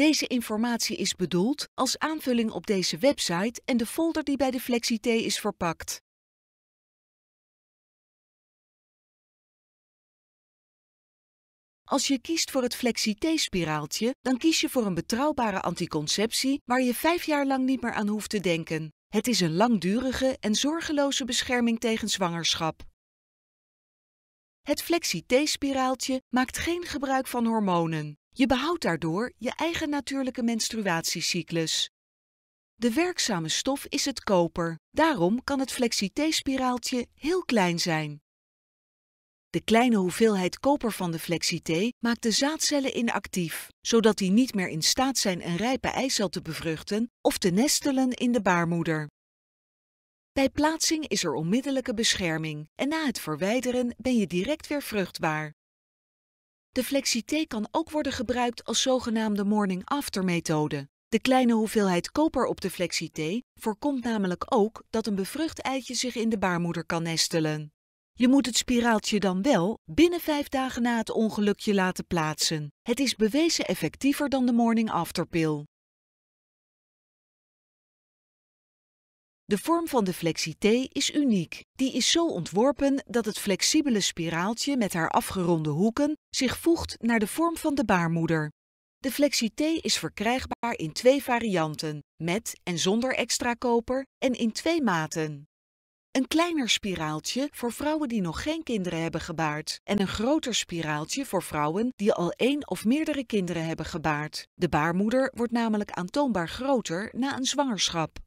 Deze informatie is bedoeld als aanvulling op deze website en de folder die bij de FlexiT is verpakt. Als je kiest voor het FlexiT-spiraaltje, dan kies je voor een betrouwbare anticonceptie waar je vijf jaar lang niet meer aan hoeft te denken. Het is een langdurige en zorgeloze bescherming tegen zwangerschap. Het FlexiT-spiraaltje maakt geen gebruik van hormonen. Je behoudt daardoor je eigen natuurlijke menstruatiecyclus. De werkzame stof is het koper, daarom kan het flexité-spiraaltje heel klein zijn. De kleine hoeveelheid koper van de flexitee maakt de zaadcellen inactief, zodat die niet meer in staat zijn een rijpe eicel te bevruchten of te nestelen in de baarmoeder. Bij plaatsing is er onmiddellijke bescherming en na het verwijderen ben je direct weer vruchtbaar. De flexité kan ook worden gebruikt als zogenaamde morning after methode. De kleine hoeveelheid koper op de flexité voorkomt namelijk ook dat een bevrucht eitje zich in de baarmoeder kan nestelen. Je moet het spiraaltje dan wel binnen vijf dagen na het ongelukje laten plaatsen. Het is bewezen effectiever dan de morning after pil. De vorm van de flexité is uniek. Die is zo ontworpen dat het flexibele spiraaltje met haar afgeronde hoeken zich voegt naar de vorm van de baarmoeder. De flexité is verkrijgbaar in twee varianten, met en zonder extra koper en in twee maten. Een kleiner spiraaltje voor vrouwen die nog geen kinderen hebben gebaard en een groter spiraaltje voor vrouwen die al één of meerdere kinderen hebben gebaard. De baarmoeder wordt namelijk aantoonbaar groter na een zwangerschap.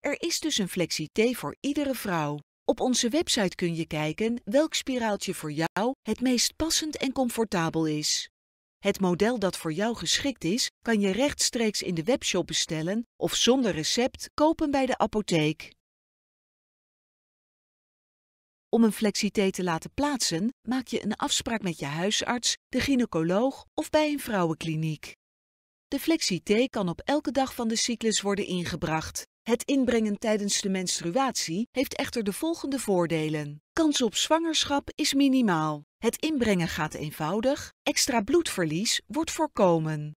Er is dus een flexité voor iedere vrouw. Op onze website kun je kijken welk spiraaltje voor jou het meest passend en comfortabel is. Het model dat voor jou geschikt is, kan je rechtstreeks in de webshop bestellen of zonder recept kopen bij de apotheek. Om een flexité te laten plaatsen, maak je een afspraak met je huisarts, de gynaecoloog of bij een vrouwenkliniek. De flexité kan op elke dag van de cyclus worden ingebracht. Het inbrengen tijdens de menstruatie heeft echter de volgende voordelen. Kans op zwangerschap is minimaal. Het inbrengen gaat eenvoudig. Extra bloedverlies wordt voorkomen.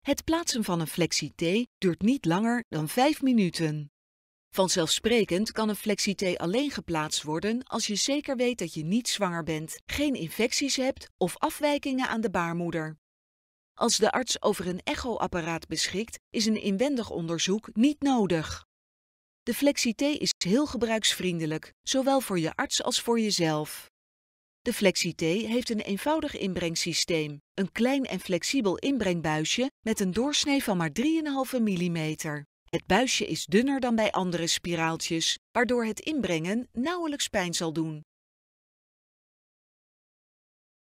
Het plaatsen van een flexité duurt niet langer dan 5 minuten. Vanzelfsprekend kan een flexité alleen geplaatst worden als je zeker weet dat je niet zwanger bent, geen infecties hebt of afwijkingen aan de baarmoeder. Als de arts over een echoapparaat beschikt, is een inwendig onderzoek niet nodig. De FlexiT is heel gebruiksvriendelijk, zowel voor je arts als voor jezelf. De FlexiT heeft een eenvoudig inbrengsysteem, een klein en flexibel inbrengbuisje met een doorsnee van maar 3,5 mm. Het buisje is dunner dan bij andere spiraaltjes, waardoor het inbrengen nauwelijks pijn zal doen.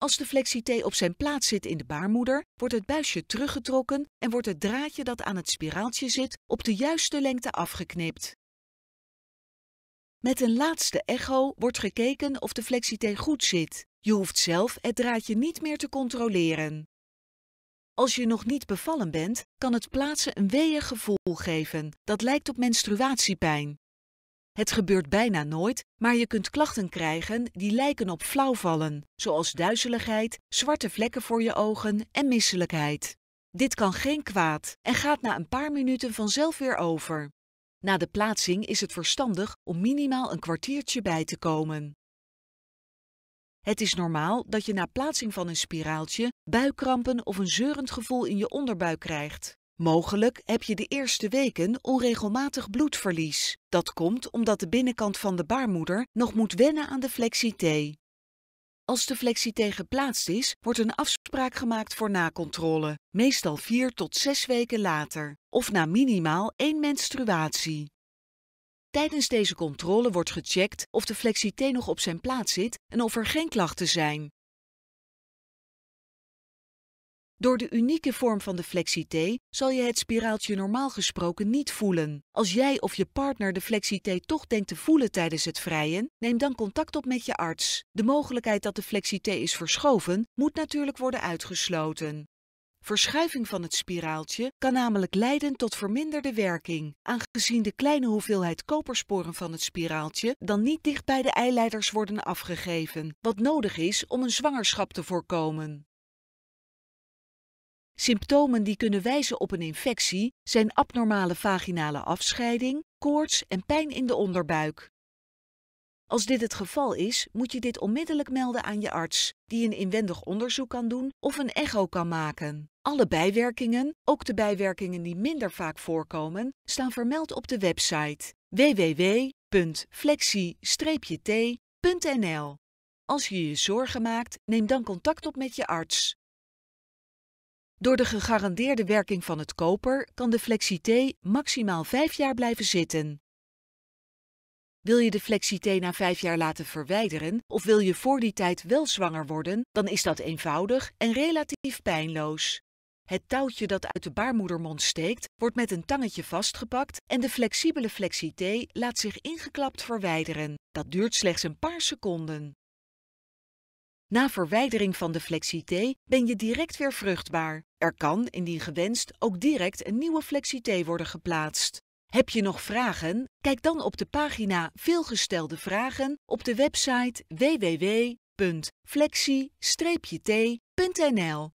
Als de flexitee op zijn plaats zit in de baarmoeder, wordt het buisje teruggetrokken en wordt het draadje dat aan het spiraaltje zit op de juiste lengte afgeknipt. Met een laatste echo wordt gekeken of de flexitee goed zit. Je hoeft zelf het draadje niet meer te controleren. Als je nog niet bevallen bent, kan het plaatsen een weeig gevoel geven. Dat lijkt op menstruatiepijn. Het gebeurt bijna nooit, maar je kunt klachten krijgen die lijken op flauwvallen, zoals duizeligheid, zwarte vlekken voor je ogen en misselijkheid. Dit kan geen kwaad en gaat na een paar minuten vanzelf weer over. Na de plaatsing is het verstandig om minimaal een kwartiertje bij te komen. Het is normaal dat je na plaatsing van een spiraaltje buikkrampen of een zeurend gevoel in je onderbuik krijgt. Mogelijk heb je de eerste weken onregelmatig bloedverlies. Dat komt omdat de binnenkant van de baarmoeder nog moet wennen aan de flexité. Als de flexité geplaatst is, wordt een afspraak gemaakt voor nakontrole, meestal 4 tot 6 weken later, of na minimaal één menstruatie. Tijdens deze controle wordt gecheckt of de flexité nog op zijn plaats zit en of er geen klachten zijn. Door de unieke vorm van de flexité zal je het spiraaltje normaal gesproken niet voelen. Als jij of je partner de flexité toch denkt te voelen tijdens het vrijen, neem dan contact op met je arts. De mogelijkheid dat de flexité is verschoven moet natuurlijk worden uitgesloten. Verschuiving van het spiraaltje kan namelijk leiden tot verminderde werking, aangezien de kleine hoeveelheid kopersporen van het spiraaltje dan niet dicht bij de eileiders worden afgegeven, wat nodig is om een zwangerschap te voorkomen. Symptomen die kunnen wijzen op een infectie zijn abnormale vaginale afscheiding, koorts en pijn in de onderbuik. Als dit het geval is, moet je dit onmiddellijk melden aan je arts, die een inwendig onderzoek kan doen of een echo kan maken. Alle bijwerkingen, ook de bijwerkingen die minder vaak voorkomen, staan vermeld op de website www.flexie-t.nl. Als je je zorgen maakt, neem dan contact op met je arts. Door de gegarandeerde werking van het koper kan de Flexité maximaal 5 jaar blijven zitten. Wil je de Flexité na 5 jaar laten verwijderen of wil je voor die tijd wel zwanger worden, dan is dat eenvoudig en relatief pijnloos. Het touwtje dat uit de baarmoedermond steekt, wordt met een tangetje vastgepakt en de flexibele flexité laat zich ingeklapt verwijderen. Dat duurt slechts een paar seconden. Na verwijdering van de flexité ben je direct weer vruchtbaar. Er kan, indien gewenst, ook direct een nieuwe flexité worden geplaatst. Heb je nog vragen? Kijk dan op de pagina Veelgestelde Vragen op de website wwwflexi tnl